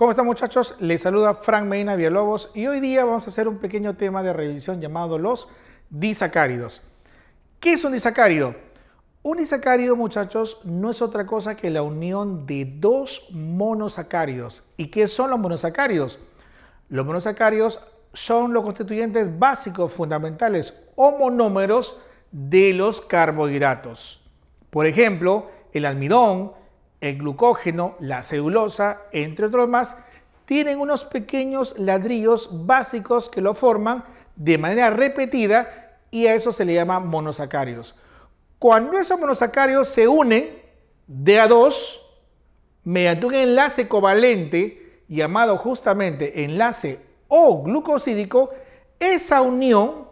¿Cómo están muchachos? Les saluda Frank Medina Villalobos y hoy día vamos a hacer un pequeño tema de revisión llamado los disacáridos. ¿Qué es un disacárido? Un disacárido muchachos no es otra cosa que la unión de dos monosacáridos. ¿Y qué son los monosacáridos? Los monosacáridos son los constituyentes básicos fundamentales o monómeros de los carbohidratos. Por ejemplo, el almidón, el glucógeno, la celulosa, entre otros más, tienen unos pequeños ladrillos básicos que lo forman de manera repetida y a eso se le llama monosacarios. Cuando esos monosacarios se unen de a dos mediante un enlace covalente llamado justamente enlace o glucosídico, esa unión,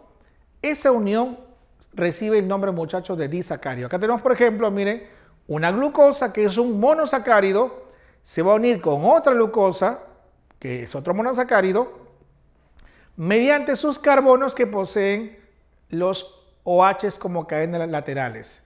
esa unión recibe el nombre muchachos de disacario. Acá tenemos, por ejemplo, miren, una glucosa que es un monosacárido se va a unir con otra glucosa, que es otro monosacárido, mediante sus carbonos que poseen los OH como cadenas laterales.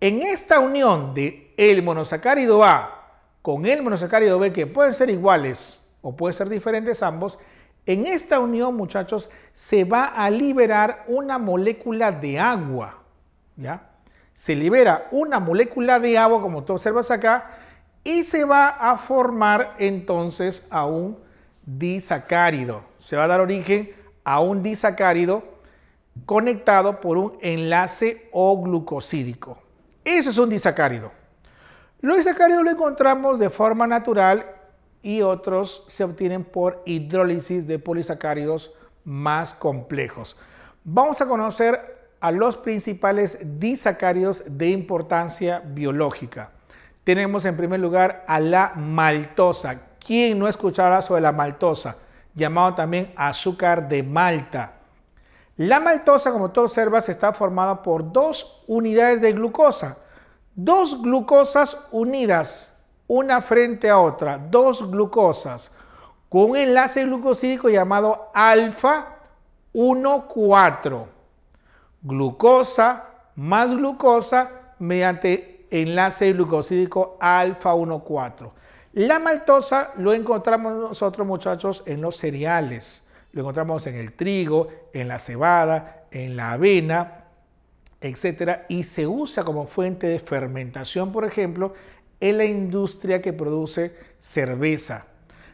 En esta unión de el monosacárido A con el monosacárido B, que pueden ser iguales o pueden ser diferentes ambos, en esta unión, muchachos, se va a liberar una molécula de agua, ¿ya? se libera una molécula de agua, como tú observas acá, y se va a formar entonces a un disacárido. Se va a dar origen a un disacárido conectado por un enlace o glucosídico. Eso es un disacárido. Los disacáridos lo encontramos de forma natural y otros se obtienen por hidrólisis de polisacáridos más complejos. Vamos a conocer a los principales disacarios de importancia biológica. Tenemos en primer lugar a la maltosa. ¿Quién no escuchará sobre la maltosa? Llamado también azúcar de malta. La maltosa, como tú observas, está formada por dos unidades de glucosa. Dos glucosas unidas, una frente a otra, dos glucosas, con un enlace glucosídico llamado alfa 1,4 glucosa más glucosa mediante enlace glucosídico alfa 1-4. La maltosa lo encontramos nosotros muchachos en los cereales, lo encontramos en el trigo, en la cebada, en la avena, etcétera, y se usa como fuente de fermentación, por ejemplo, en la industria que produce cerveza.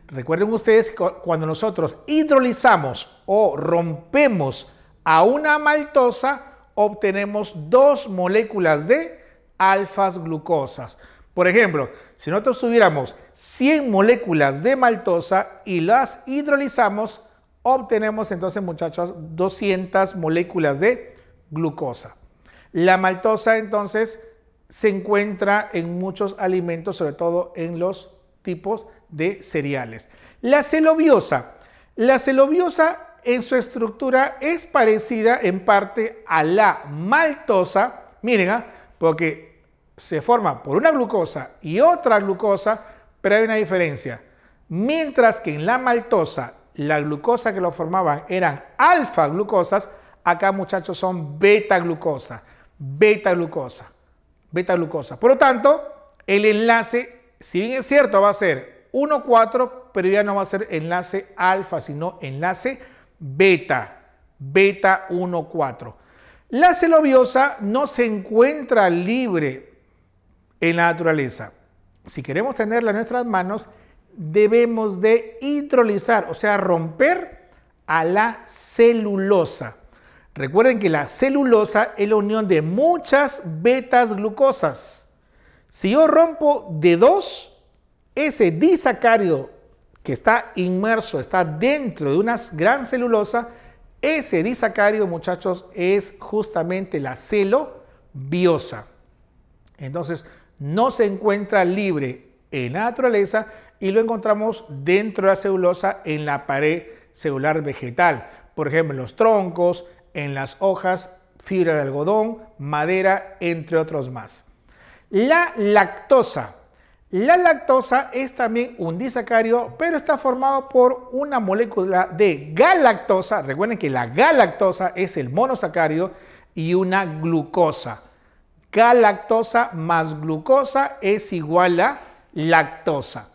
Recuerden ustedes que cuando nosotros hidrolizamos o rompemos a una maltosa, obtenemos dos moléculas de alfas glucosas. Por ejemplo, si nosotros tuviéramos 100 moléculas de maltosa y las hidrolizamos, obtenemos entonces, muchachas, 200 moléculas de glucosa. La maltosa entonces se encuentra en muchos alimentos, sobre todo en los tipos de cereales. La celobiosa. La celobiosa en su estructura es parecida en parte a la maltosa, miren, ¿ah? porque se forma por una glucosa y otra glucosa, pero hay una diferencia. Mientras que en la maltosa la glucosa que lo formaban eran alfa glucosas, acá muchachos son beta glucosa, beta glucosa, beta glucosa. Por lo tanto, el enlace, si bien es cierto, va a ser 1,4, pero ya no va a ser enlace alfa, sino enlace beta, beta 1,4. La celobiosa no se encuentra libre en la naturaleza. Si queremos tenerla en nuestras manos, debemos de hidrolizar, o sea, romper a la celulosa. Recuerden que la celulosa es la unión de muchas betas glucosas. Si yo rompo de dos, ese disacárido está inmerso, está dentro de una gran celulosa, ese disacárido, muchachos, es justamente la celobiosa. Entonces, no se encuentra libre en la naturaleza y lo encontramos dentro de la celulosa en la pared celular vegetal. Por ejemplo, en los troncos, en las hojas, fibra de algodón, madera, entre otros más. La lactosa la lactosa es también un disacario, pero está formado por una molécula de galactosa. Recuerden que la galactosa es el monosacario y una glucosa. Galactosa más glucosa es igual a lactosa.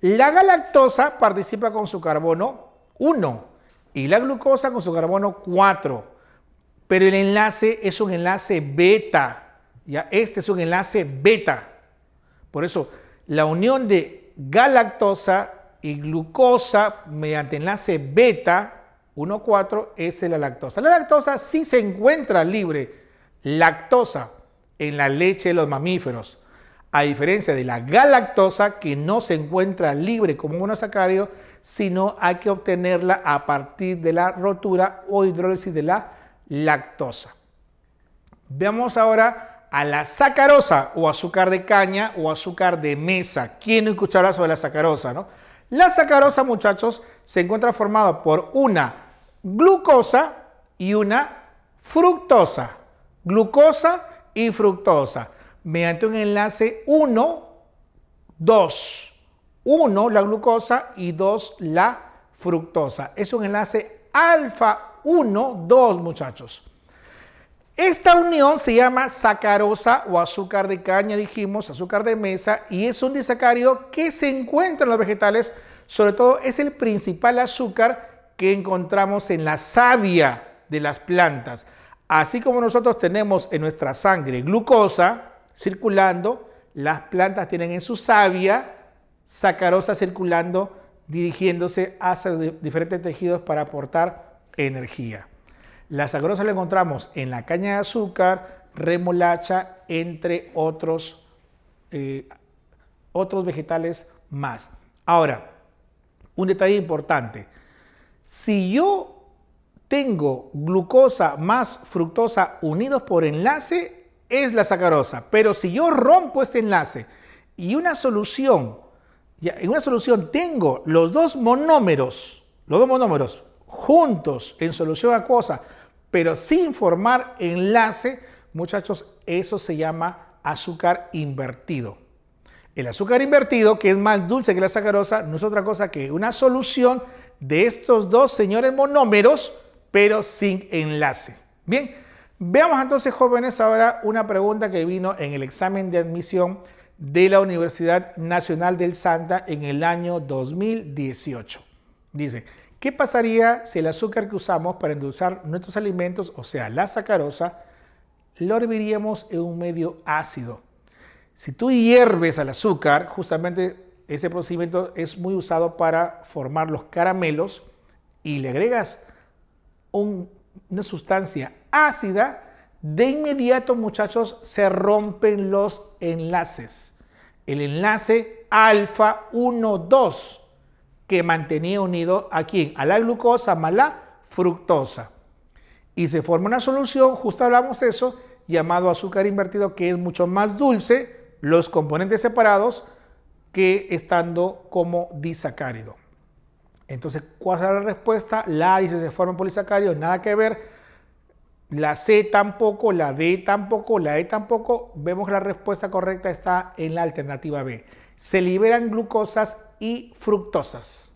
La galactosa participa con su carbono 1 y la glucosa con su carbono 4, pero el enlace es un enlace beta. ¿ya? Este es un enlace beta. Por eso, la unión de galactosa y glucosa mediante enlace beta 1,4 es la lactosa. La lactosa sí se encuentra libre, lactosa, en la leche de los mamíferos, a diferencia de la galactosa que no se encuentra libre como monosacárido, sino hay que obtenerla a partir de la rotura o hidrólisis de la lactosa. Veamos ahora a la sacarosa o azúcar de caña o azúcar de mesa. ¿Quién no escuchará sobre la sacarosa, no? La sacarosa, muchachos, se encuentra formada por una glucosa y una fructosa. Glucosa y fructosa. Mediante un enlace 1, 2. 1 la glucosa y 2 la fructosa. Es un enlace alfa 1, 2, muchachos. Esta unión se llama sacarosa o azúcar de caña, dijimos, azúcar de mesa, y es un disacario que se encuentra en los vegetales, sobre todo es el principal azúcar que encontramos en la savia de las plantas. Así como nosotros tenemos en nuestra sangre glucosa circulando, las plantas tienen en su savia sacarosa circulando, dirigiéndose hacia diferentes tejidos para aportar energía. La sacarosa la encontramos en la caña de azúcar, remolacha, entre otros, eh, otros vegetales más. Ahora, un detalle importante. Si yo tengo glucosa más fructosa unidos por enlace, es la sacarosa. Pero si yo rompo este enlace y una solución, en una solución tengo los dos monómeros, los dos monómeros juntos en solución acuosa, pero sin formar enlace, muchachos, eso se llama azúcar invertido. El azúcar invertido, que es más dulce que la sacarosa, no es otra cosa que una solución de estos dos señores monómeros, pero sin enlace. Bien, veamos entonces, jóvenes, ahora una pregunta que vino en el examen de admisión de la Universidad Nacional del Santa en el año 2018. Dice, ¿Qué pasaría si el azúcar que usamos para endulzar nuestros alimentos, o sea, la sacarosa, lo herviríamos en un medio ácido? Si tú hierves al azúcar, justamente ese procedimiento es muy usado para formar los caramelos y le agregas una sustancia ácida, de inmediato, muchachos, se rompen los enlaces. El enlace alfa 1 1-2 que mantenía unido a quién? A la glucosa más la fructosa. Y se forma una solución, justo hablamos eso, llamado azúcar invertido, que es mucho más dulce los componentes separados que estando como disacárido. Entonces, ¿cuál es la respuesta? La A dice se forman polisacáridos, nada que ver. La C tampoco, la D tampoco, la E tampoco. Vemos que la respuesta correcta está en la alternativa B se liberan glucosas y fructosas.